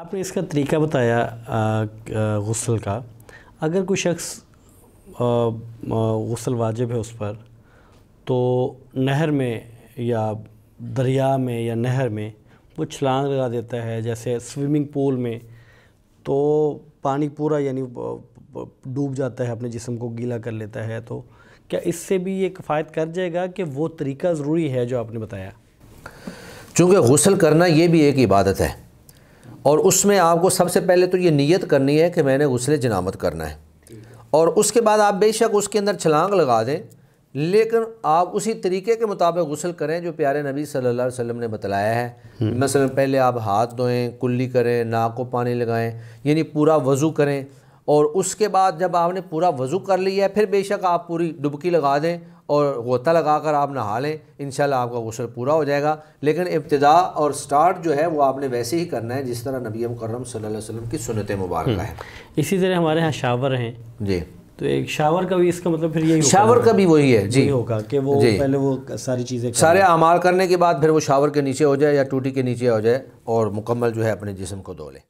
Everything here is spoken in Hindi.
आपने इसका तरीका बताया गसल का अगर कोई शख्स गसल वाजिब है उस पर तो नहर में या दरिया में या नहर में वो छलांग लगा देता है जैसे स्विमिंग पूल में तो पानी पूरा यानी डूब जाता है अपने जिसम को गीला कर लेता है तो क्या इससे भी ये किफ़ायत कर जाएगा कि वो तरीका ज़रूरी है जो आपने बताया चूँकि गसल करना ये भी एक इबादत है और उसमें आपको सबसे पहले तो ये नियत करनी है कि मैंने गसल जनामत करना है और उसके बाद आप बेशक उसके अंदर छलांग लगा दें लेकिन आप उसी तरीके के मुताबिक गसल करें जो प्यारे नबी सल्लल्लाहु अलैहि वसल्लम ने बताया है हम्म। मसलन पहले आप हाथ धोएं कुल्ली करें नाक को पानी लगाएं यानी पूरा वज़ू करें और उसके बाद जब आपने पूरा वज़ू कर लिया है फिर बेशक आप पूरी डुबकी लगा दें और गोता लगा कर आप नहा लें इन आपका गसल पूरा हो जाएगा लेकिन इब्तदा और स्टार्ट जो है वो आपने वैसे ही करना है जिस तरह नबी मुकरम सल्लल्लाहु अलैहि वसल्लम की सुनत मुबारक हम्म। है इसी तरह हमारे यहाँ शावर हैं जी तो एक शावर का भी इसका मतलब फिर यही शावर का भी वही है जी होगा कि वो पहले वो सारी चीज़ें सारे अमाल करने के बाद फिर वो शावर के नीचे हो जाए या टूटी के नीचे हो जाए और मुकम्मल जो है अपने जिसम को धो लें